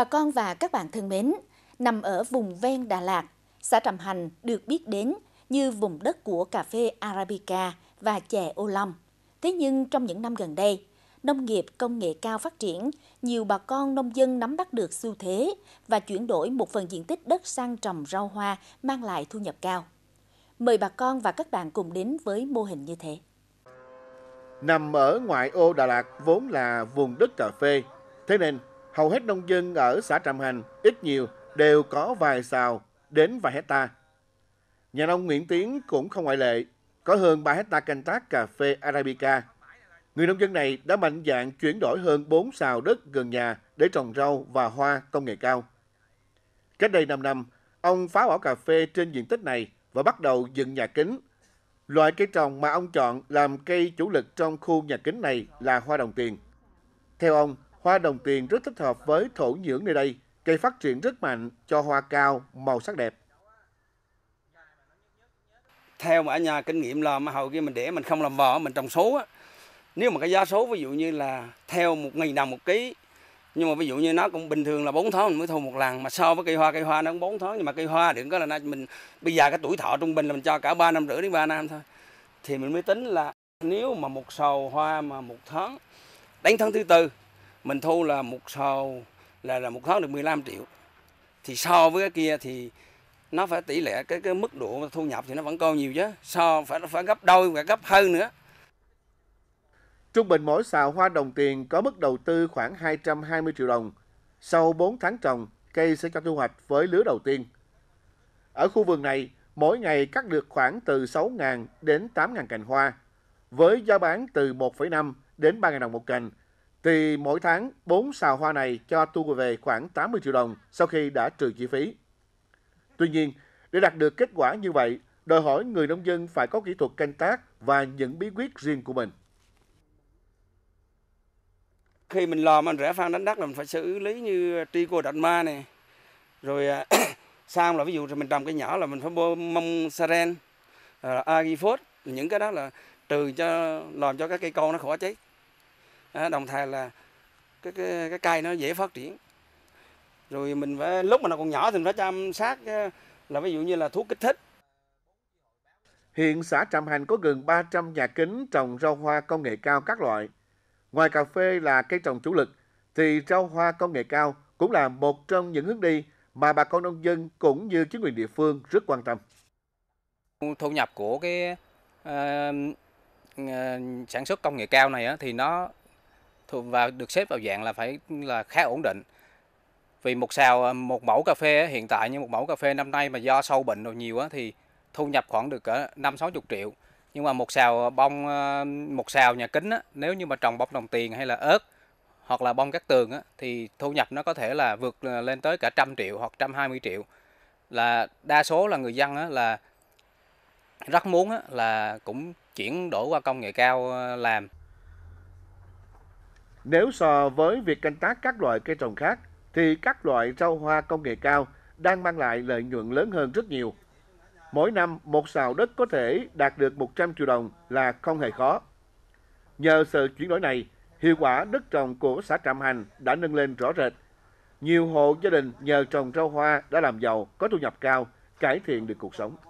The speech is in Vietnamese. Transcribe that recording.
Bà con và các bạn thân mến, nằm ở vùng ven Đà Lạt, xã Trầm Hành được biết đến như vùng đất của cà phê Arabica và chè ô long. Thế nhưng trong những năm gần đây, nông nghiệp công nghệ cao phát triển, nhiều bà con nông dân nắm bắt được xu thế và chuyển đổi một phần diện tích đất sang trồng rau hoa mang lại thu nhập cao. Mời bà con và các bạn cùng đến với mô hình như thế. Nằm ở ngoại ô Đà Lạt vốn là vùng đất cà phê, thế nên hầu hết nông dân ở xã Trạm Hành ít nhiều đều có vài sào đến vài hecta. Nhà nông Nguyễn Tiến cũng không ngoại lệ, có hơn 3 hecta canh tác cà phê Arabica. Người nông dân này đã mạnh dạn chuyển đổi hơn 4 sào đất gần nhà để trồng rau và hoa công nghệ cao. Cách đây 5 năm, ông phá bỏ cà phê trên diện tích này và bắt đầu dựng nhà kính. Loại cây trồng mà ông chọn làm cây chủ lực trong khu nhà kính này là hoa đồng tiền. Theo ông, hoa đồng tiền rất thích hợp với thổ nhưỡng nơi đây. Cây phát triển rất mạnh cho hoa cao, màu sắc đẹp. Theo mà ở nhà kinh nghiệm là mà hầu kia mình để mình không làm vợ mình trồng số á. Nếu mà cái giá số ví dụ như là theo một nghìn đồng một ký nhưng mà ví dụ như nó cũng bình thường là 4 tháng mình mới thu một lần mà so với cây hoa cây hoa nó cũng 4 tháng nhưng mà cây hoa đừng có là mình bây giờ cái tuổi thọ trung bình là mình cho cả 3 năm rưỡi đến 3 năm thôi thì mình mới tính là nếu mà một sầu hoa mà một tháng đánh tháng thứ tư mình thu là một sào là là một tháng được 15 triệu thì so với cái kia thì nó phải tỷ lệ cái cái mức độ thu nhập thì nó vẫn còn nhiều chứ so phải phải gấp đôi và gấp hơn nữa Trung bình mỗi xào hoa đồng tiền có mức đầu tư khoảng 220 triệu đồng. Sau 4 tháng trồng, cây sẽ cho thu hoạch với lứa đầu tiên. Ở khu vườn này, mỗi ngày cắt được khoảng từ 6.000 đến 8.000 cành hoa, với giá bán từ 1,5 đến 3.000 đồng một cành thì mỗi tháng 4 xào hoa này cho tu về khoảng 80 triệu đồng sau khi đã trừ chi phí. Tuy nhiên, để đạt được kết quả như vậy, đòi hỏi người nông dân phải có kỹ thuật canh tác và những bí quyết riêng của mình. Khi mình lò mình rẽ phan đánh đất là mình phải xử lý như tri cô đạn ma này. Rồi xong à, là ví dụ mình trồng cái nhỏ là mình phải bơm mông saren, à, agifos, những cái đó là trừ cho làm cho các cây con nó khỏi chết đồng thời là cái, cái, cái cây nó dễ phát triển rồi mình phải lúc mà nó còn nhỏ thì mình phải chăm sát là ví dụ như là thuốc kích thích Hiện xã Trạm Hành có gần 300 nhà kính trồng rau hoa công nghệ cao các loại. Ngoài cà phê là cây trồng chủ lực, thì rau hoa công nghệ cao cũng là một trong những hướng đi mà bà con nông dân cũng như chính quyền địa phương rất quan tâm. Thu nhập của cái uh, sản xuất công nghệ cao này thì nó và được xếp vào dạng là phải là khá ổn định vì một sào một mẫu cà phê hiện tại như một mẫu cà phê năm nay mà do sâu bệnh rồi nhiều á, thì thu nhập khoảng được cỡ năm sáu chục triệu nhưng mà một sào bông ờ, một sào nhà kính nếu như mà trồng bông đồng tiền hay là ớt hoặc là bông các tường thì thu nhập nó có thể là vượt ờ, lên tới cả trăm triệu hoặc trăm hai mươi triệu là đa số là người dân là rất muốn là cũng chuyển đổi qua công nghệ cao ờ, làm nếu so với việc canh tác các loại cây trồng khác, thì các loại rau hoa công nghệ cao đang mang lại lợi nhuận lớn hơn rất nhiều. Mỗi năm, một xào đất có thể đạt được 100 triệu đồng là không hề khó. Nhờ sự chuyển đổi này, hiệu quả đất trồng của xã Trạm Hành đã nâng lên rõ rệt. Nhiều hộ gia đình nhờ trồng rau hoa đã làm giàu, có thu nhập cao, cải thiện được cuộc sống.